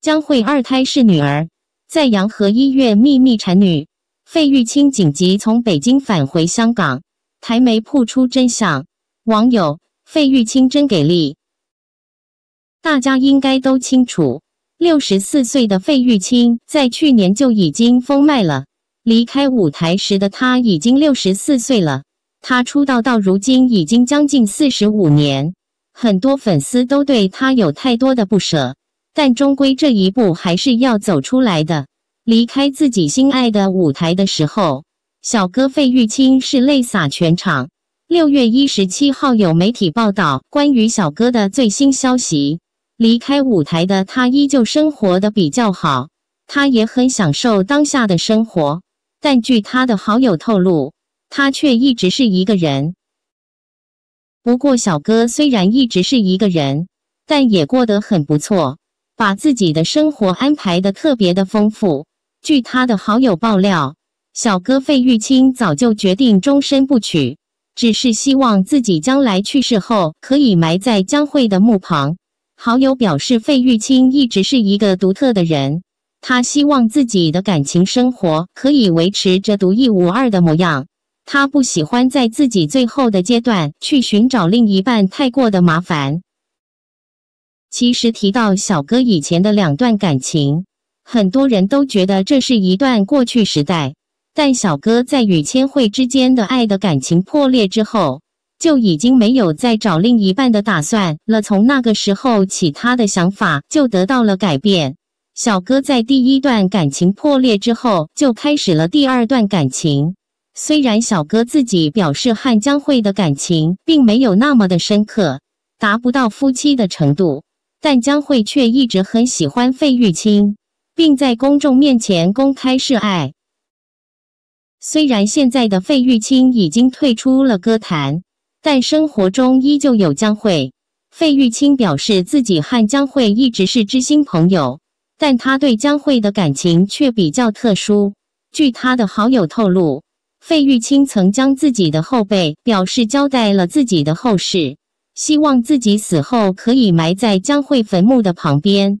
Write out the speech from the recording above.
将会二胎是女儿，在洋河医院秘密产女，费玉清紧急从北京返回香港。台媒曝出真相，网友：费玉清真给力。大家应该都清楚，六十四岁的费玉清在去年就已经封麦了。离开舞台时的他已经六十四岁了。他出道到如今已经将近四十五年，很多粉丝都对他有太多的不舍。但终归这一步还是要走出来的。离开自己心爱的舞台的时候，小哥费玉清是泪洒全场。六月一十七号有媒体报道关于小哥的最新消息，离开舞台的他依旧生活的比较好，他也很享受当下的生活。但据他的好友透露，他却一直是一个人。不过小哥虽然一直是一个人，但也过得很不错。把自己的生活安排的特别的丰富。据他的好友爆料，小哥费玉清早就决定终身不娶，只是希望自己将来去世后可以埋在江蕙的墓旁。好友表示，费玉清一直是一个独特的人，他希望自己的感情生活可以维持着独一无二的模样。他不喜欢在自己最后的阶段去寻找另一半，太过的麻烦。其实提到小哥以前的两段感情，很多人都觉得这是一段过去时代。但小哥在与千惠之间的爱的感情破裂之后，就已经没有再找另一半的打算了。从那个时候起，他的想法就得到了改变。小哥在第一段感情破裂之后，就开始了第二段感情。虽然小哥自己表示汉江慧的感情并没有那么的深刻，达不到夫妻的程度。但江蕙却一直很喜欢费玉清，并在公众面前公开示爱。虽然现在的费玉清已经退出了歌坛，但生活中依旧有江蕙。费玉清表示自己和江蕙一直是知心朋友，但他对江蕙的感情却比较特殊。据他的好友透露，费玉清曾将自己的后辈表示交代了自己的后事。希望自己死后可以埋在江会坟墓的旁边。